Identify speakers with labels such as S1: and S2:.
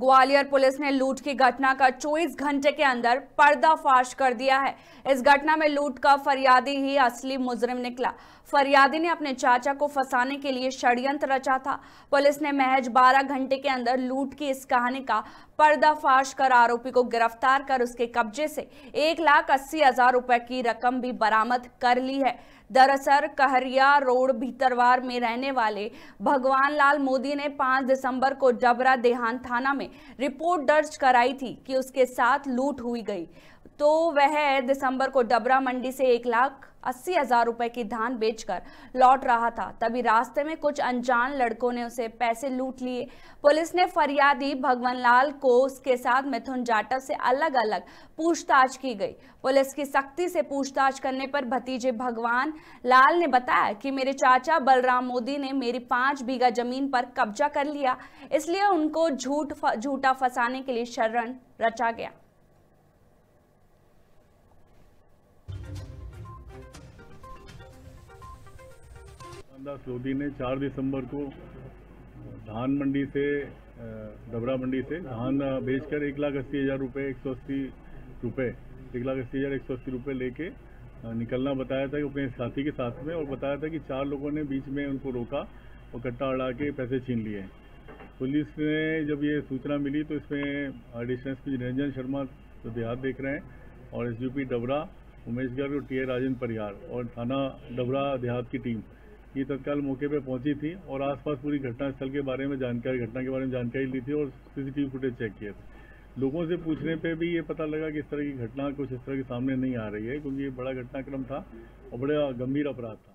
S1: Gwalior police ने लूट की घटना का 24 घंटे के अंदर पर्दाफाश कर दिया है इस घटना में लूट का फरियादी ही असली मुजरिम निकला फरियादी ने अपने चाचा को फंसाने के लिए षड्यंत्र रचा था पुलिस ने महज 12 घंटे के अंदर लूट की इस कहानी का पर्दाफाश कर आरोपी को गिरफ्तार कर उसके कब्जे से एक लाख अस्सी हजार रुपए की रकम भी बरामद कर ली है दरअसल कहरिया रोड भीतरवार में रहने वाले भगवान लाल मोदी ने 5 दिसंबर को डबरा देहान थाना में में रिपोर्ट दर्ज कराई थी कि उसके साथ लूट हुई गई तो वह दिसंबर को डबरा मंडी से एक लाख अस्सी हजार रुपए की धान बेचकर लौट रहा था तभी रास्ते में कुछ अनजान लड़कों ने उसे पैसे लूट लिए पुलिस ने फरियादी भगवान लाल को उसके साथ मिथुन जाटव से अलग अलग पूछताछ की गई पुलिस की सख्ती से पूछताछ करने पर भतीजे भगवान लाल ने बताया कि मेरे चाचा बलराम मोदी ने मेरी पांच बीघा जमीन पर कब्जा कर लिया इसलिए उनको झूठ झूठा फंसाने के लिए शरण रचा गया
S2: रामदास लोधी ने 4 दिसंबर को धान मंडी से डबरा मंडी से धान बेचकर एक लाख अस्सी हज़ार रुपये एक सौ अस्सी रुपये एक लाख अस्सी हज़ार एक सौ अस्सी रुपये लेके निकलना बताया था कि अपने साथी के साथ में और बताया था कि चार लोगों ने बीच में उनको रोका और कट्टा अड़ा के पैसे छीन लिए पुलिस ने जब ये सूचना मिली तो इसमें एडिशनल एस निरंजन शर्मा तो देहात देख रहे हैं और एसडीपी डबरा उमेश गर्ग और टी राजेंद्र परिहार और थाना डबरा देहात की टीम ये तत्काल मौके पर पहुंची थी और आसपास पूरी घटनास्थल के बारे में जानकारी घटना के बारे में जानकारी ली थी और सीसीटीवी फुटेज चेक किए थे लोगों से पूछने पे भी ये पता लगा कि इस तरह की घटना कुछ इस तरह के सामने नहीं आ रही है क्योंकि ये बड़ा घटनाक्रम था और बड़ा गंभीर अपराध था